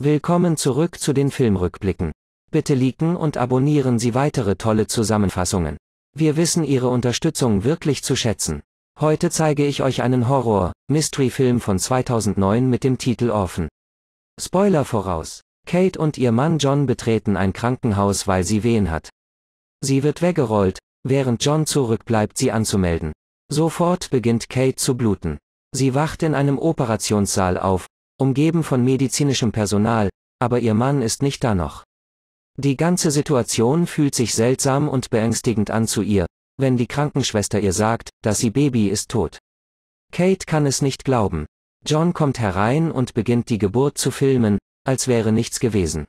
Willkommen zurück zu den Filmrückblicken. Bitte liken und abonnieren Sie weitere tolle Zusammenfassungen. Wir wissen Ihre Unterstützung wirklich zu schätzen. Heute zeige ich euch einen Horror-Mystery-Film von 2009 mit dem Titel Offen. Spoiler voraus. Kate und ihr Mann John betreten ein Krankenhaus, weil sie Wehen hat. Sie wird weggerollt, während John zurückbleibt, sie anzumelden. Sofort beginnt Kate zu bluten. Sie wacht in einem Operationssaal auf, umgeben von medizinischem Personal, aber ihr Mann ist nicht da noch. Die ganze Situation fühlt sich seltsam und beängstigend an zu ihr, wenn die Krankenschwester ihr sagt, dass sie Baby ist tot. Kate kann es nicht glauben. John kommt herein und beginnt die Geburt zu filmen, als wäre nichts gewesen.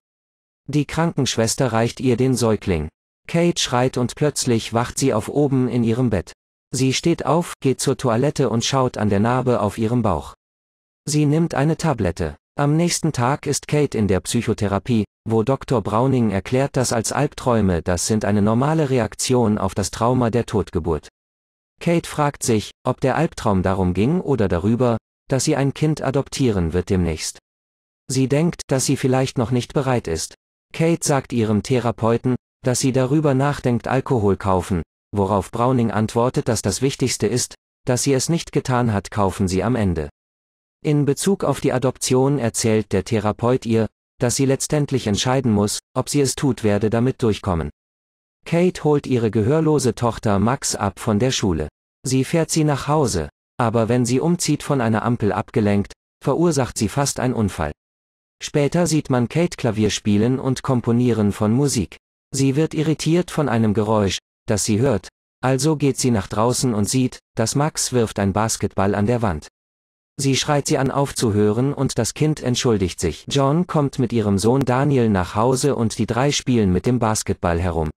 Die Krankenschwester reicht ihr den Säugling. Kate schreit und plötzlich wacht sie auf oben in ihrem Bett. Sie steht auf, geht zur Toilette und schaut an der Narbe auf ihrem Bauch. Sie nimmt eine Tablette. Am nächsten Tag ist Kate in der Psychotherapie, wo Dr. Browning erklärt, dass als Albträume das sind eine normale Reaktion auf das Trauma der Totgeburt. Kate fragt sich, ob der Albtraum darum ging oder darüber, dass sie ein Kind adoptieren wird demnächst. Sie denkt, dass sie vielleicht noch nicht bereit ist. Kate sagt ihrem Therapeuten, dass sie darüber nachdenkt, Alkohol kaufen, worauf Browning antwortet, dass das Wichtigste ist, dass sie es nicht getan hat, kaufen sie am Ende. In Bezug auf die Adoption erzählt der Therapeut ihr, dass sie letztendlich entscheiden muss, ob sie es tut werde damit durchkommen. Kate holt ihre gehörlose Tochter Max ab von der Schule. Sie fährt sie nach Hause, aber wenn sie umzieht von einer Ampel abgelenkt, verursacht sie fast einen Unfall. Später sieht man Kate Klavier spielen und komponieren von Musik. Sie wird irritiert von einem Geräusch, das sie hört, also geht sie nach draußen und sieht, dass Max wirft ein Basketball an der Wand. Sie schreit sie an aufzuhören und das Kind entschuldigt sich. John kommt mit ihrem Sohn Daniel nach Hause und die drei spielen mit dem Basketball herum.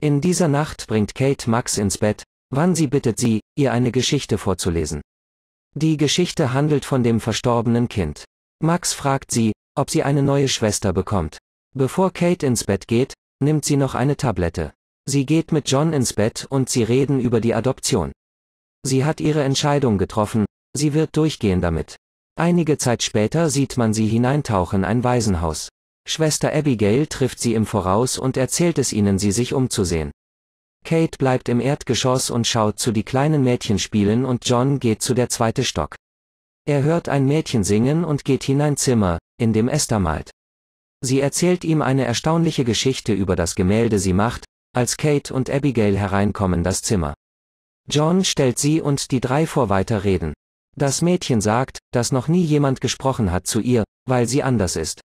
In dieser Nacht bringt Kate Max ins Bett, wann sie bittet sie, ihr eine Geschichte vorzulesen. Die Geschichte handelt von dem verstorbenen Kind. Max fragt sie, ob sie eine neue Schwester bekommt. Bevor Kate ins Bett geht, nimmt sie noch eine Tablette. Sie geht mit John ins Bett und sie reden über die Adoption. Sie hat ihre Entscheidung getroffen, Sie wird durchgehen damit. Einige Zeit später sieht man sie hineintauchen ein Waisenhaus. Schwester Abigail trifft sie im Voraus und erzählt es ihnen, sie sich umzusehen. Kate bleibt im Erdgeschoss und schaut zu die kleinen Mädchen spielen und John geht zu der zweite Stock. Er hört ein Mädchen singen und geht hinein Zimmer, in dem Esther malt. Sie erzählt ihm eine erstaunliche Geschichte über das Gemälde sie macht, als Kate und Abigail hereinkommen das Zimmer. John stellt sie und die drei vor weiter reden. Das Mädchen sagt, dass noch nie jemand gesprochen hat zu ihr, weil sie anders ist.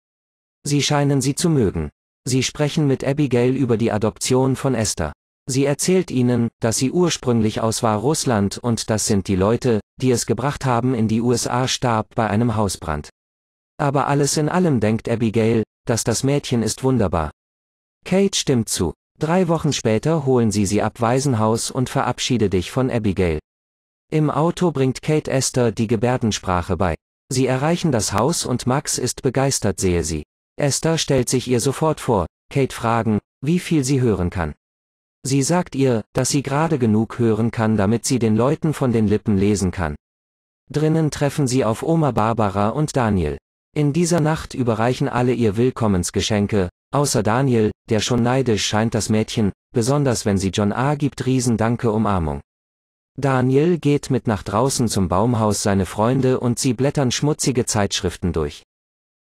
Sie scheinen sie zu mögen. Sie sprechen mit Abigail über die Adoption von Esther. Sie erzählt ihnen, dass sie ursprünglich aus war Russland und das sind die Leute, die es gebracht haben in die USA starb bei einem Hausbrand. Aber alles in allem denkt Abigail, dass das Mädchen ist wunderbar. Kate stimmt zu. Drei Wochen später holen sie sie ab Waisenhaus und verabschiede dich von Abigail. Im Auto bringt Kate Esther die Gebärdensprache bei. Sie erreichen das Haus und Max ist begeistert sehe sie. Esther stellt sich ihr sofort vor, Kate fragen, wie viel sie hören kann. Sie sagt ihr, dass sie gerade genug hören kann, damit sie den Leuten von den Lippen lesen kann. Drinnen treffen sie auf Oma Barbara und Daniel. In dieser Nacht überreichen alle ihr Willkommensgeschenke, außer Daniel, der schon neidisch scheint das Mädchen, besonders wenn sie John A. gibt Riesendanke Umarmung. Daniel geht mit nach draußen zum Baumhaus seine Freunde und sie blättern schmutzige Zeitschriften durch.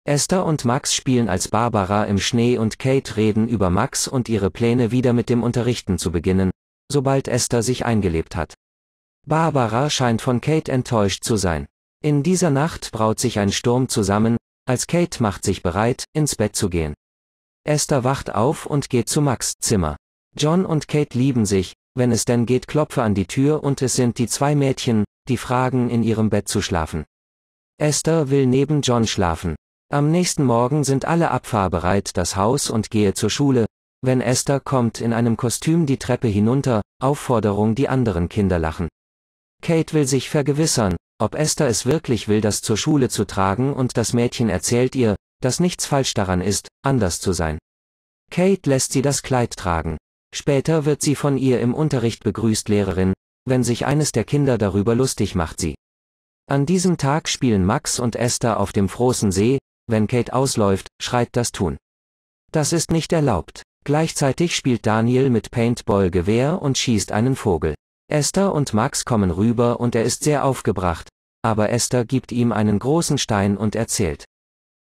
Esther und Max spielen als Barbara im Schnee und Kate reden über Max und ihre Pläne wieder mit dem Unterrichten zu beginnen, sobald Esther sich eingelebt hat. Barbara scheint von Kate enttäuscht zu sein. In dieser Nacht braut sich ein Sturm zusammen, als Kate macht sich bereit, ins Bett zu gehen. Esther wacht auf und geht zu Max Zimmer. John und Kate lieben sich, wenn es denn geht, klopfe an die Tür und es sind die zwei Mädchen, die fragen, in ihrem Bett zu schlafen. Esther will neben John schlafen. Am nächsten Morgen sind alle abfahrbereit das Haus und gehe zur Schule, wenn Esther kommt in einem Kostüm die Treppe hinunter, Aufforderung die anderen Kinder lachen. Kate will sich vergewissern, ob Esther es wirklich will, das zur Schule zu tragen und das Mädchen erzählt ihr, dass nichts falsch daran ist, anders zu sein. Kate lässt sie das Kleid tragen. Später wird sie von ihr im Unterricht begrüßt Lehrerin, wenn sich eines der Kinder darüber lustig macht sie. An diesem Tag spielen Max und Esther auf dem Froßen See, wenn Kate ausläuft, schreit das Tun. Das ist nicht erlaubt. Gleichzeitig spielt Daniel mit Paintball-Gewehr und schießt einen Vogel. Esther und Max kommen rüber und er ist sehr aufgebracht, aber Esther gibt ihm einen großen Stein und erzählt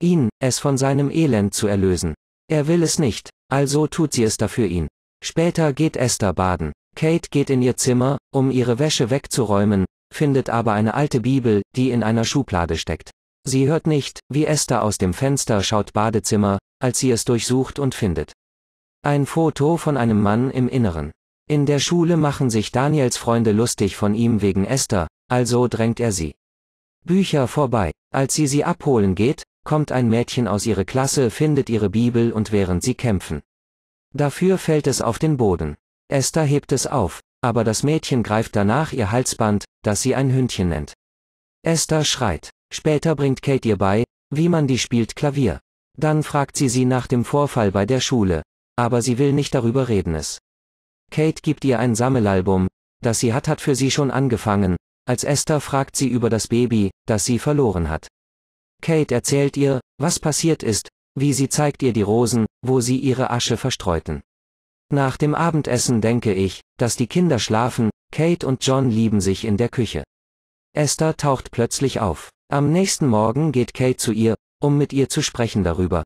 ihn, es von seinem Elend zu erlösen. Er will es nicht, also tut sie es dafür ihn. Später geht Esther baden. Kate geht in ihr Zimmer, um ihre Wäsche wegzuräumen, findet aber eine alte Bibel, die in einer Schublade steckt. Sie hört nicht, wie Esther aus dem Fenster schaut Badezimmer, als sie es durchsucht und findet. Ein Foto von einem Mann im Inneren. In der Schule machen sich Daniels Freunde lustig von ihm wegen Esther, also drängt er sie. Bücher vorbei. Als sie sie abholen geht, kommt ein Mädchen aus ihrer Klasse, findet ihre Bibel und während sie kämpfen. Dafür fällt es auf den Boden. Esther hebt es auf, aber das Mädchen greift danach ihr Halsband, das sie ein Hündchen nennt. Esther schreit. Später bringt Kate ihr bei, wie man die spielt Klavier. Dann fragt sie sie nach dem Vorfall bei der Schule, aber sie will nicht darüber reden es. Kate gibt ihr ein Sammelalbum, das sie hat hat für sie schon angefangen, als Esther fragt sie über das Baby, das sie verloren hat. Kate erzählt ihr, was passiert ist, wie sie zeigt ihr die Rosen, wo sie ihre Asche verstreuten. Nach dem Abendessen denke ich, dass die Kinder schlafen, Kate und John lieben sich in der Küche. Esther taucht plötzlich auf. Am nächsten Morgen geht Kate zu ihr, um mit ihr zu sprechen darüber.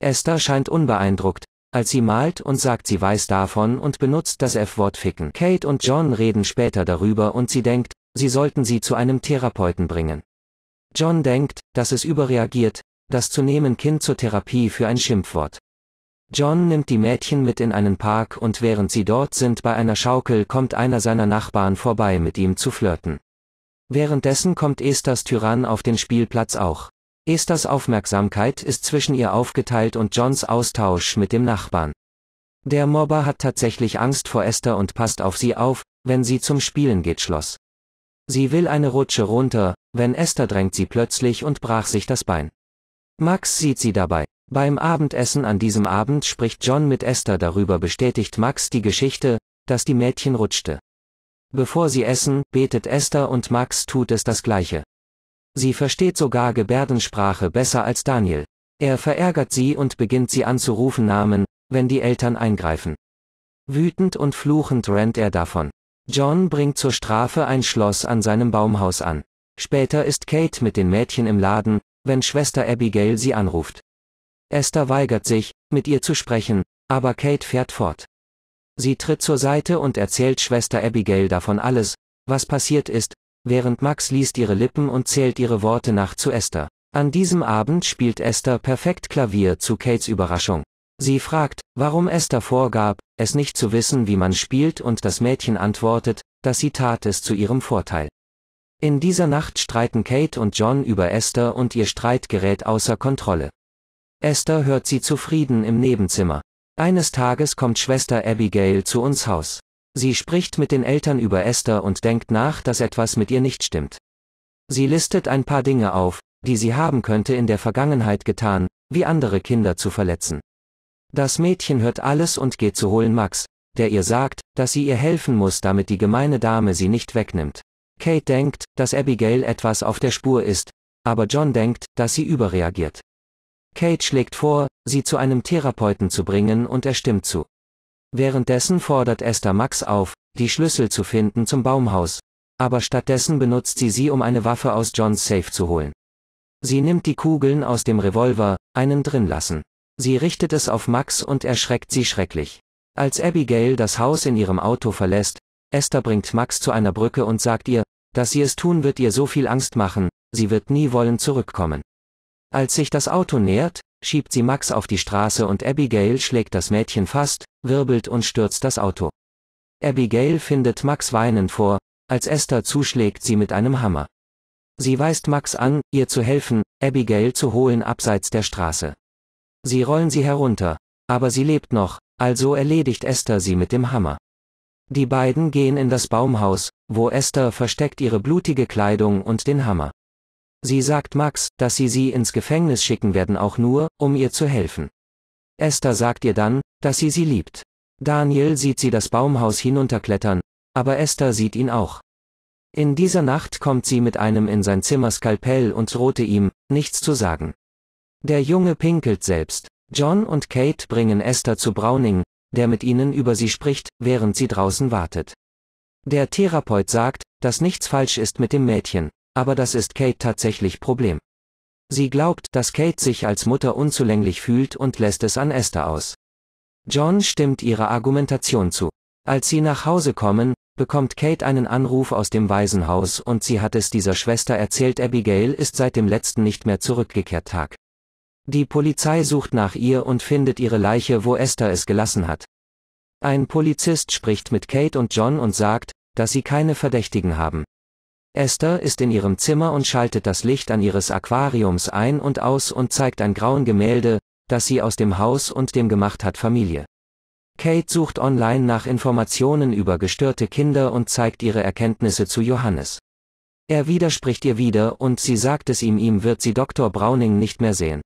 Esther scheint unbeeindruckt, als sie malt und sagt, sie weiß davon und benutzt das F-Wort ficken. Kate und John reden später darüber und sie denkt, sie sollten sie zu einem Therapeuten bringen. John denkt, dass es überreagiert, das zu nehmen Kind zur Therapie für ein Schimpfwort. John nimmt die Mädchen mit in einen Park und während sie dort sind bei einer Schaukel kommt einer seiner Nachbarn vorbei mit ihm zu flirten. Währenddessen kommt Esthers Tyrann auf den Spielplatz auch. Esthers Aufmerksamkeit ist zwischen ihr aufgeteilt und Johns Austausch mit dem Nachbarn. Der Mobber hat tatsächlich Angst vor Esther und passt auf sie auf, wenn sie zum Spielen geht schloss. Sie will eine Rutsche runter, wenn Esther drängt sie plötzlich und brach sich das Bein. Max sieht sie dabei. Beim Abendessen an diesem Abend spricht John mit Esther darüber bestätigt Max die Geschichte, dass die Mädchen rutschte. Bevor sie essen, betet Esther und Max tut es das gleiche. Sie versteht sogar Gebärdensprache besser als Daniel. Er verärgert sie und beginnt sie anzurufen Namen, wenn die Eltern eingreifen. Wütend und fluchend rennt er davon. John bringt zur Strafe ein Schloss an seinem Baumhaus an. Später ist Kate mit den Mädchen im Laden, wenn Schwester Abigail sie anruft. Esther weigert sich, mit ihr zu sprechen, aber Kate fährt fort. Sie tritt zur Seite und erzählt Schwester Abigail davon alles, was passiert ist, während Max liest ihre Lippen und zählt ihre Worte nach zu Esther. An diesem Abend spielt Esther perfekt Klavier zu Kates Überraschung. Sie fragt, warum Esther vorgab, es nicht zu wissen, wie man spielt und das Mädchen antwortet, dass sie tat es zu ihrem Vorteil. In dieser Nacht streiten Kate und John über Esther und ihr Streit gerät außer Kontrolle. Esther hört sie zufrieden im Nebenzimmer. Eines Tages kommt Schwester Abigail zu uns Haus. Sie spricht mit den Eltern über Esther und denkt nach, dass etwas mit ihr nicht stimmt. Sie listet ein paar Dinge auf, die sie haben könnte in der Vergangenheit getan, wie andere Kinder zu verletzen. Das Mädchen hört alles und geht zu holen Max, der ihr sagt, dass sie ihr helfen muss, damit die gemeine Dame sie nicht wegnimmt. Kate denkt, dass Abigail etwas auf der Spur ist, aber John denkt, dass sie überreagiert. Kate schlägt vor, sie zu einem Therapeuten zu bringen und er stimmt zu. Währenddessen fordert Esther Max auf, die Schlüssel zu finden zum Baumhaus, aber stattdessen benutzt sie sie, um eine Waffe aus Johns Safe zu holen. Sie nimmt die Kugeln aus dem Revolver, einen drin lassen. Sie richtet es auf Max und erschreckt sie schrecklich. Als Abigail das Haus in ihrem Auto verlässt, Esther bringt Max zu einer Brücke und sagt ihr, dass sie es tun, wird ihr so viel Angst machen, sie wird nie wollen zurückkommen. Als sich das Auto nähert, schiebt sie Max auf die Straße und Abigail schlägt das Mädchen fast, wirbelt und stürzt das Auto. Abigail findet Max weinend vor, als Esther zuschlägt sie mit einem Hammer. Sie weist Max an, ihr zu helfen, Abigail zu holen abseits der Straße. Sie rollen sie herunter, aber sie lebt noch, also erledigt Esther sie mit dem Hammer. Die beiden gehen in das Baumhaus, wo Esther versteckt ihre blutige Kleidung und den Hammer. Sie sagt Max, dass sie sie ins Gefängnis schicken werden, auch nur, um ihr zu helfen. Esther sagt ihr dann, dass sie sie liebt. Daniel sieht sie das Baumhaus hinunterklettern, aber Esther sieht ihn auch. In dieser Nacht kommt sie mit einem in sein Zimmer Skalpell und drohte ihm, nichts zu sagen. Der Junge pinkelt selbst. John und Kate bringen Esther zu Browning, der mit ihnen über sie spricht, während sie draußen wartet. Der Therapeut sagt, dass nichts falsch ist mit dem Mädchen, aber das ist Kate tatsächlich Problem. Sie glaubt, dass Kate sich als Mutter unzulänglich fühlt und lässt es an Esther aus. John stimmt ihrer Argumentation zu. Als sie nach Hause kommen, bekommt Kate einen Anruf aus dem Waisenhaus und sie hat es dieser Schwester erzählt, Abigail ist seit dem letzten nicht mehr zurückgekehrt Tag. Die Polizei sucht nach ihr und findet ihre Leiche, wo Esther es gelassen hat. Ein Polizist spricht mit Kate und John und sagt, dass sie keine Verdächtigen haben. Esther ist in ihrem Zimmer und schaltet das Licht an ihres Aquariums ein und aus und zeigt ein grauen Gemälde, das sie aus dem Haus und dem gemacht hat Familie. Kate sucht online nach Informationen über gestörte Kinder und zeigt ihre Erkenntnisse zu Johannes. Er widerspricht ihr wieder und sie sagt es ihm, ihm wird sie Dr. Browning nicht mehr sehen.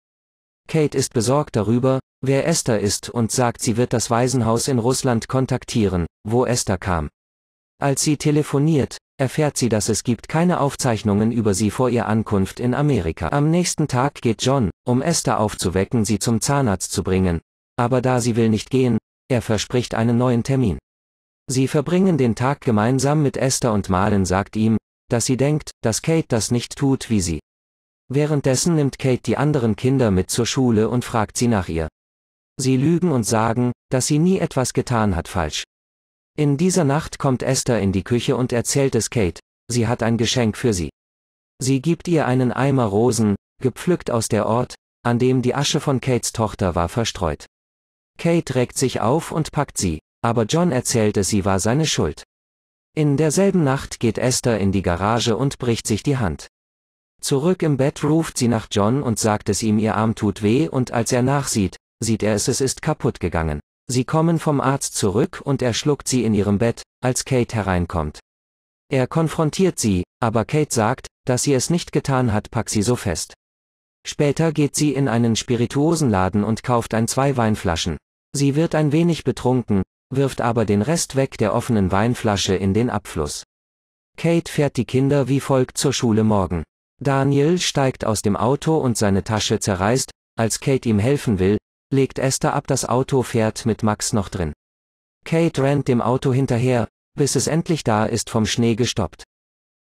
Kate ist besorgt darüber, wer Esther ist und sagt, sie wird das Waisenhaus in Russland kontaktieren, wo Esther kam. Als sie telefoniert, erfährt sie, dass es gibt keine Aufzeichnungen über sie vor ihr Ankunft in Amerika. Am nächsten Tag geht John, um Esther aufzuwecken, sie zum Zahnarzt zu bringen. Aber da sie will nicht gehen, er verspricht einen neuen Termin. Sie verbringen den Tag gemeinsam mit Esther und Malen sagt ihm, dass sie denkt, dass Kate das nicht tut wie sie. Währenddessen nimmt Kate die anderen Kinder mit zur Schule und fragt sie nach ihr. Sie lügen und sagen, dass sie nie etwas getan hat falsch. In dieser Nacht kommt Esther in die Küche und erzählt es Kate, sie hat ein Geschenk für sie. Sie gibt ihr einen Eimer Rosen, gepflückt aus der Ort, an dem die Asche von Kates Tochter war verstreut. Kate regt sich auf und packt sie, aber John erzählt es sie war seine Schuld. In derselben Nacht geht Esther in die Garage und bricht sich die Hand. Zurück im Bett ruft sie nach John und sagt es ihm, ihr Arm tut weh und als er nachsieht, sieht er es, es ist kaputt gegangen. Sie kommen vom Arzt zurück und er schluckt sie in ihrem Bett, als Kate hereinkommt. Er konfrontiert sie, aber Kate sagt, dass sie es nicht getan hat, pack sie so fest. Später geht sie in einen Spirituosenladen und kauft ein zwei Weinflaschen. Sie wird ein wenig betrunken, wirft aber den Rest weg der offenen Weinflasche in den Abfluss. Kate fährt die Kinder wie folgt zur Schule morgen. Daniel steigt aus dem Auto und seine Tasche zerreißt, als Kate ihm helfen will, legt Esther ab das Auto fährt mit Max noch drin. Kate rennt dem Auto hinterher, bis es endlich da ist vom Schnee gestoppt.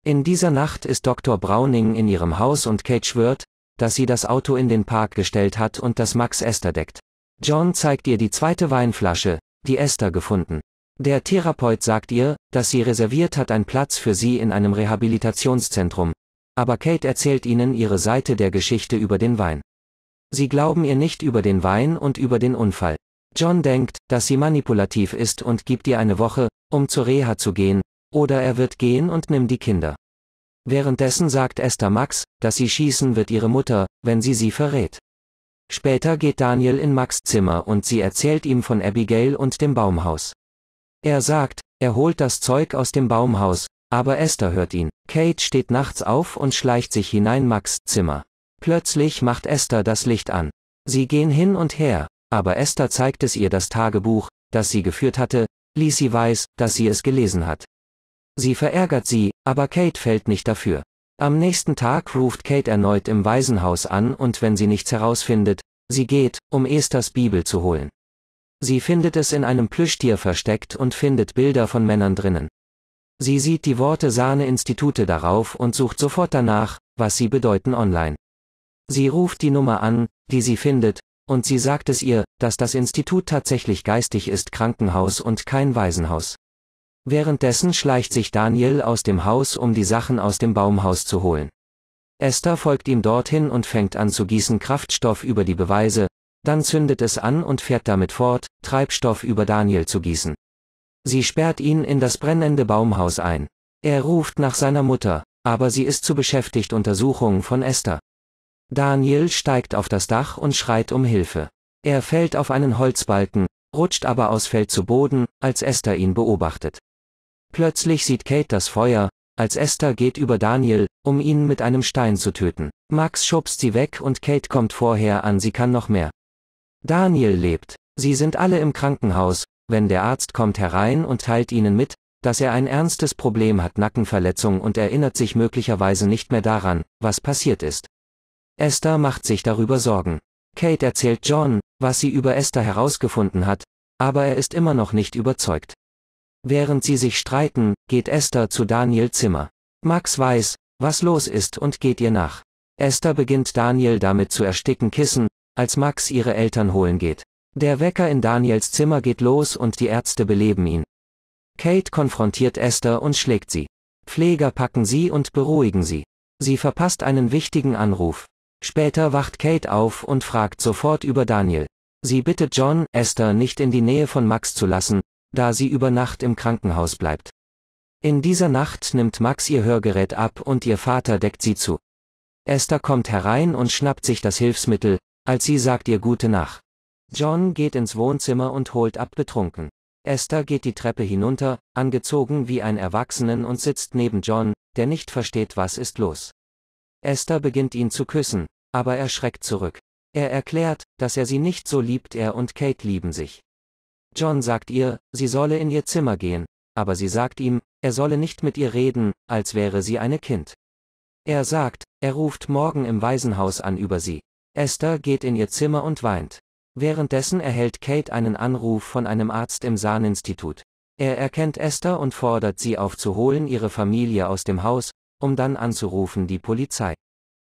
In dieser Nacht ist Dr. Browning in ihrem Haus und Kate schwört, dass sie das Auto in den Park gestellt hat und dass Max Esther deckt. John zeigt ihr die zweite Weinflasche, die Esther gefunden. Der Therapeut sagt ihr, dass sie reserviert hat einen Platz für sie in einem Rehabilitationszentrum, aber Kate erzählt ihnen ihre Seite der Geschichte über den Wein. Sie glauben ihr nicht über den Wein und über den Unfall. John denkt, dass sie manipulativ ist und gibt ihr eine Woche, um zur Reha zu gehen, oder er wird gehen und nimmt die Kinder. Währenddessen sagt Esther Max, dass sie schießen wird ihre Mutter, wenn sie sie verrät. Später geht Daniel in Max Zimmer und sie erzählt ihm von Abigail und dem Baumhaus. Er sagt, er holt das Zeug aus dem Baumhaus, aber Esther hört ihn. Kate steht nachts auf und schleicht sich hinein Max Zimmer. Plötzlich macht Esther das Licht an. Sie gehen hin und her, aber Esther zeigt es ihr das Tagebuch, das sie geführt hatte, ließ sie weiß, dass sie es gelesen hat. Sie verärgert sie, aber Kate fällt nicht dafür. Am nächsten Tag ruft Kate erneut im Waisenhaus an und wenn sie nichts herausfindet, sie geht, um Esthers Bibel zu holen. Sie findet es in einem Plüschtier versteckt und findet Bilder von Männern drinnen. Sie sieht die Worte Sahne-Institute darauf und sucht sofort danach, was sie bedeuten online. Sie ruft die Nummer an, die sie findet, und sie sagt es ihr, dass das Institut tatsächlich geistig ist Krankenhaus und kein Waisenhaus. Währenddessen schleicht sich Daniel aus dem Haus, um die Sachen aus dem Baumhaus zu holen. Esther folgt ihm dorthin und fängt an zu gießen Kraftstoff über die Beweise, dann zündet es an und fährt damit fort, Treibstoff über Daniel zu gießen. Sie sperrt ihn in das brennende Baumhaus ein. Er ruft nach seiner Mutter, aber sie ist zu beschäftigt Untersuchungen von Esther. Daniel steigt auf das Dach und schreit um Hilfe. Er fällt auf einen Holzbalken, rutscht aber aus Feld zu Boden, als Esther ihn beobachtet. Plötzlich sieht Kate das Feuer, als Esther geht über Daniel, um ihn mit einem Stein zu töten. Max schubst sie weg und Kate kommt vorher an, sie kann noch mehr. Daniel lebt. Sie sind alle im Krankenhaus, wenn der Arzt kommt herein und teilt ihnen mit, dass er ein ernstes Problem hat Nackenverletzung und erinnert sich möglicherweise nicht mehr daran, was passiert ist. Esther macht sich darüber Sorgen. Kate erzählt John, was sie über Esther herausgefunden hat, aber er ist immer noch nicht überzeugt. Während sie sich streiten, geht Esther zu Daniel Zimmer. Max weiß, was los ist und geht ihr nach. Esther beginnt Daniel damit zu ersticken Kissen, als Max ihre Eltern holen geht. Der Wecker in Daniels Zimmer geht los und die Ärzte beleben ihn. Kate konfrontiert Esther und schlägt sie. Pfleger packen sie und beruhigen sie. Sie verpasst einen wichtigen Anruf. Später wacht Kate auf und fragt sofort über Daniel. Sie bittet John, Esther nicht in die Nähe von Max zu lassen, da sie über Nacht im Krankenhaus bleibt. In dieser Nacht nimmt Max ihr Hörgerät ab und ihr Vater deckt sie zu. Esther kommt herein und schnappt sich das Hilfsmittel, als sie sagt ihr gute Nacht. John geht ins Wohnzimmer und holt ab betrunken. Esther geht die Treppe hinunter, angezogen wie ein Erwachsenen und sitzt neben John, der nicht versteht, was ist los. Esther beginnt ihn zu küssen, aber er schreckt zurück. Er erklärt, dass er sie nicht so liebt, er und Kate lieben sich. John sagt ihr, sie solle in ihr Zimmer gehen, aber sie sagt ihm, er solle nicht mit ihr reden, als wäre sie eine Kind. Er sagt, er ruft morgen im Waisenhaus an über sie. Esther geht in ihr Zimmer und weint. Währenddessen erhält Kate einen Anruf von einem Arzt im Sahninstitut. Er erkennt Esther und fordert sie auf zu holen ihre Familie aus dem Haus, um dann anzurufen die Polizei.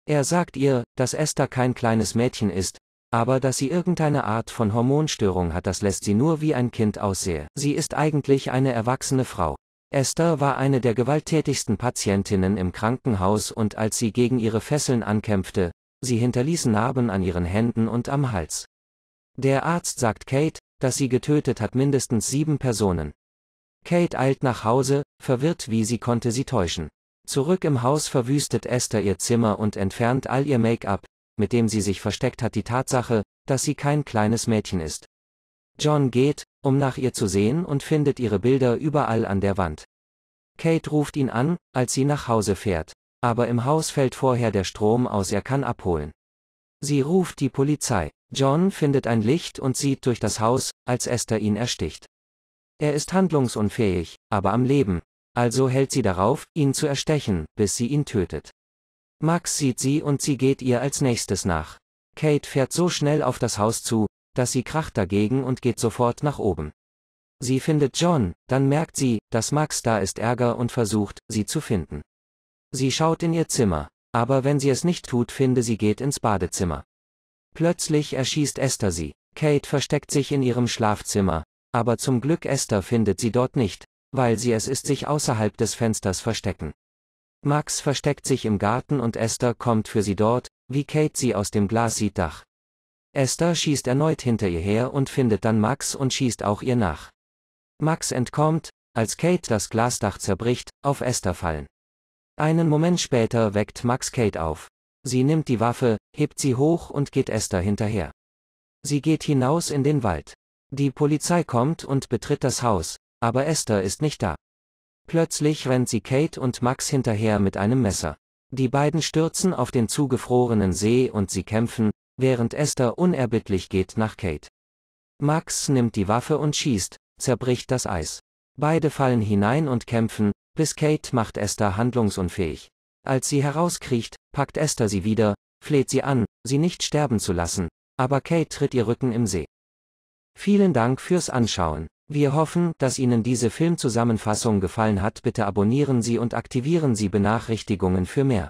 Er sagt ihr, dass Esther kein kleines Mädchen ist, aber dass sie irgendeine Art von Hormonstörung hat, das lässt sie nur wie ein Kind aussehen. Sie ist eigentlich eine erwachsene Frau. Esther war eine der gewalttätigsten Patientinnen im Krankenhaus und als sie gegen ihre Fesseln ankämpfte, sie hinterließ Narben an ihren Händen und am Hals. Der Arzt sagt Kate, dass sie getötet hat mindestens sieben Personen. Kate eilt nach Hause, verwirrt wie sie konnte sie täuschen. Zurück im Haus verwüstet Esther ihr Zimmer und entfernt all ihr Make-up, mit dem sie sich versteckt hat die Tatsache, dass sie kein kleines Mädchen ist. John geht, um nach ihr zu sehen und findet ihre Bilder überall an der Wand. Kate ruft ihn an, als sie nach Hause fährt, aber im Haus fällt vorher der Strom aus, er kann abholen. Sie ruft die Polizei. John findet ein Licht und sieht durch das Haus, als Esther ihn ersticht. Er ist handlungsunfähig, aber am Leben, also hält sie darauf, ihn zu erstechen, bis sie ihn tötet. Max sieht sie und sie geht ihr als nächstes nach. Kate fährt so schnell auf das Haus zu, dass sie kracht dagegen und geht sofort nach oben. Sie findet John, dann merkt sie, dass Max da ist Ärger und versucht, sie zu finden. Sie schaut in ihr Zimmer, aber wenn sie es nicht tut, finde sie geht ins Badezimmer. Plötzlich erschießt Esther sie. Kate versteckt sich in ihrem Schlafzimmer. Aber zum Glück Esther findet sie dort nicht, weil sie es ist sich außerhalb des Fensters verstecken. Max versteckt sich im Garten und Esther kommt für sie dort, wie Kate sie aus dem Glas sieht Dach. Esther schießt erneut hinter ihr her und findet dann Max und schießt auch ihr nach. Max entkommt, als Kate das Glasdach zerbricht, auf Esther fallen. Einen Moment später weckt Max Kate auf. Sie nimmt die Waffe, hebt sie hoch und geht Esther hinterher. Sie geht hinaus in den Wald. Die Polizei kommt und betritt das Haus, aber Esther ist nicht da. Plötzlich rennt sie Kate und Max hinterher mit einem Messer. Die beiden stürzen auf den zugefrorenen See und sie kämpfen, während Esther unerbittlich geht nach Kate. Max nimmt die Waffe und schießt, zerbricht das Eis. Beide fallen hinein und kämpfen, bis Kate macht Esther handlungsunfähig. Als sie herauskriecht, packt Esther sie wieder, fleht sie an, sie nicht sterben zu lassen, aber Kate tritt ihr Rücken im See. Vielen Dank fürs Anschauen. Wir hoffen, dass Ihnen diese Filmzusammenfassung gefallen hat. Bitte abonnieren Sie und aktivieren Sie Benachrichtigungen für mehr.